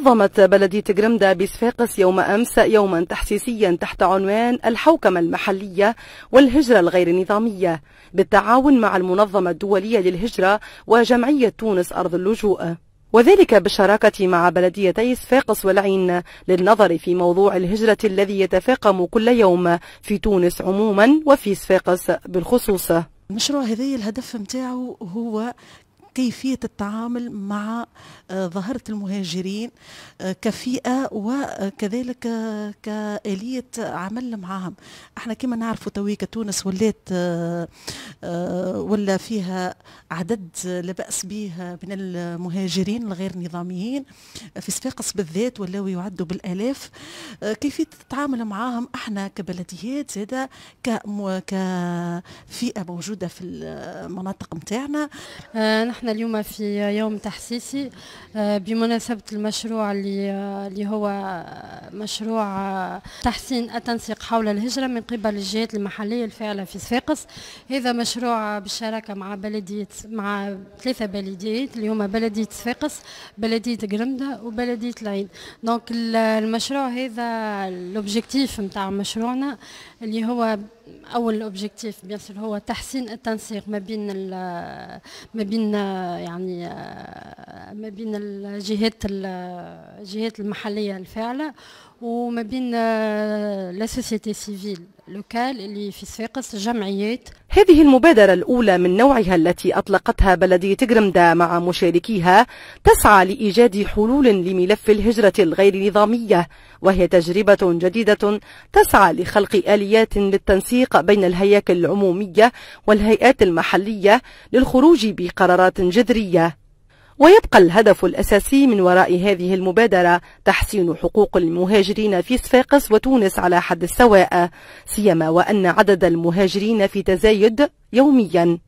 نظمت بلدية جرمدا بصفاقس يوم أمس يوما تحسيسيا تحت عنوان الحوكمة المحلية والهجرة الغير نظامية بالتعاون مع المنظمة الدولية للهجرة وجمعية تونس أرض اللجوء وذلك بالشراكة مع بلديتي صفاقس والعين للنظر في موضوع الهجرة الذي يتفاقم كل يوم في تونس عموما وفي صفاقس بالخصوص المشروع هذا الهدف نتاعو هو كيفية التعامل مع آه، ظاهرة المهاجرين آه، كفئة وكذلك آه، كآلية عمل معهم احنا كما نعرفوا تويكا تونس ولات ولا فيها عدد لا بأس به من المهاجرين الغير نظاميين في صفاقس بالذات ولاو يعدوا بالآلاف كيفية التعامل معهم احنا كبلديات زادة كفئة موجودة في المناطق نتاعنا نحن احنا اليوم في يوم تحسيسي آه، بمناسبة المشروع اللي آه، اللي هو مشروع تحسين التنسيق حول الهجرة من قبل الجهات المحلية الفاعلة في صفاقس هذا مشروع بالشراكة مع بلدية مع ثلاثة بلديات اللي هما بلدية صفاقس بلدية قرمدة وبلدية العين دونك المشروع هذا الأوبجيكتيف نتاع مشروعنا اللي هو اول اوبجيكتيف بيان هو تحسين التنسيق ما بين ما بين يعني ما بين الجهات الجهات المحليه الفاعله وما بين آه، لا سوسيتي سيفيل لوكال اللي في صفاقس جمعيات هذه المبادرة الأولى من نوعها التي أطلقتها بلدية غرمدا مع مشاركيها تسعى لإيجاد حلول لملف الهجرة الغير نظامية وهي تجربة جديدة تسعى لخلق آليات للتنسيق بين الهياكل العمومية والهيئات المحلية للخروج بقرارات جذرية ويبقى الهدف الأساسي من وراء هذه المبادرة تحسين حقوق المهاجرين في صفاقس وتونس على حد سواء سيما وأن عدد المهاجرين في تزايد يومياً